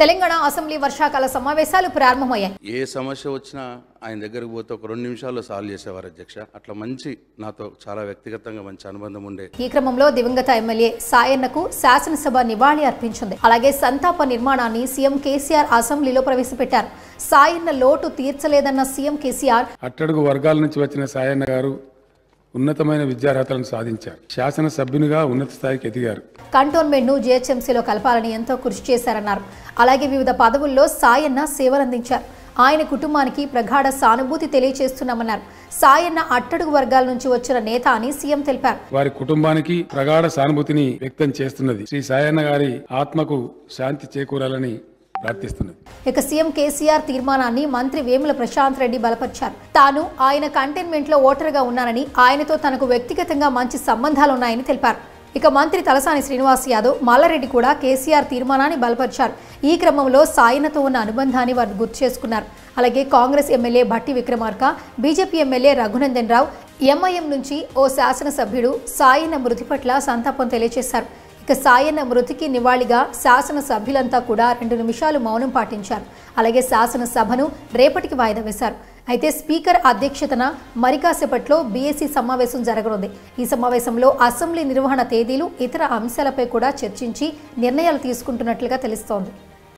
Telangana assembly వర్షాకాల సమావేశాలు ప్రారంభమయ్యాయి ఏ సమస్య వచ్చినా ఆయన దగ్గరకు పోతే ఒక రెండు నిమిషాల్లో సాల్వ్ చేసేవారు అధ్యక్ష అట్లా మంచి నాతో చాలా వ్యక్తిగతంగా మంచి అనుబంధం ఉండే ఈ క్రమంలో దివంగత ఎమ్మెల్యే సాయన్నకు శాసనసభ నివాళి అర్పించింది అలాగే సంతాప నిర్మాణాన్ని సీఎం కేసీఆర్ అసెంబ్లీలో ప్రవేశపెట్టారు సాయన్న లోటు తీర్చలేదన్న సీఎం కేసీఆర్ అట్టడుగు వర్గాల నుంచి వచ్చిన సాయన్న గారు ఉన్నతమైన విద్యార్హతలను సాధించారు శాసనసభ్యునిగా ఉన్నత స్థాయికి ఎదిగారు కంటోన్మెంట్ ను జిహెచ్ఎంసీలో కలపాలని ఎంతో కృషి చేశారన్నారు అలాగే వివిధ పదవుల్లో సాయన్న సేవలందించారు ఆయన కుటుంబానికి ప్రగాఢ సానుభూతి తెలియజేస్తున్నామన్నారు సాయన్న అట్టడుగు వర్గాల నుంచి వచ్చిన నేత అని సీఎం తెలిపారు వారి కుటుంబానికి ప్రగాఢ సానుభూతిని వ్యక్తం చేస్తున్నది శ్రీ సాయన్న గారి ఆత్మకు శాంతి చేకూరాలని ఇక సీఎం కేసీఆర్ తీర్మానాన్ని మంత్రి వేముల ప్రశాంత్ రెడ్డి బలపరిచారు తాను ఆయన కంటైన్మెంట్ లో ఓటర్ గా ఉన్నానని ఆయనతో తనకు వ్యక్తిగతంగా మంచి సంబంధాలున్నాయని తెలిపారు ఇక మంత్రి తలసాని శ్రీనివాస్ యాదవ్ మల్లారెడ్డి కూడా కేసీఆర్ తీర్మానాన్ని బలపరిచారు ఈ క్రమంలో సాయినతో ఉన్న అనుబంధాన్ని వారు గుర్తు చేసుకున్నారు అలాగే Congress MLA Bhatti Vikramarka BJP MLA Raghunandan Rao MIM నుంచి ఓ శాసనసభ్యుడు సాయిన మృతి పట్ల సంతాపం తెలియజేశారు ఇక సాయన్న మృతికి నివాళిగా శాసనసభ్యులంతా కూడా రెండు నిమిషాలు మౌనం పాటించారు అలాగే శాసనసభను రేపటికి వాయిదా వేశారు అయితే స్పీకర్ అధ్యక్షతన మరికాసేపట్లో బీఎస్సీ సమావేశం జరగనుంది ఈ సమావేశంలో అసెంబ్లీ నిర్వహణ తేదీలు ఇతర అంశాలపై కూడా చర్చించి నిర్ణయాలు తీసుకుంటున్నట్లుగా తెలుస్తోంది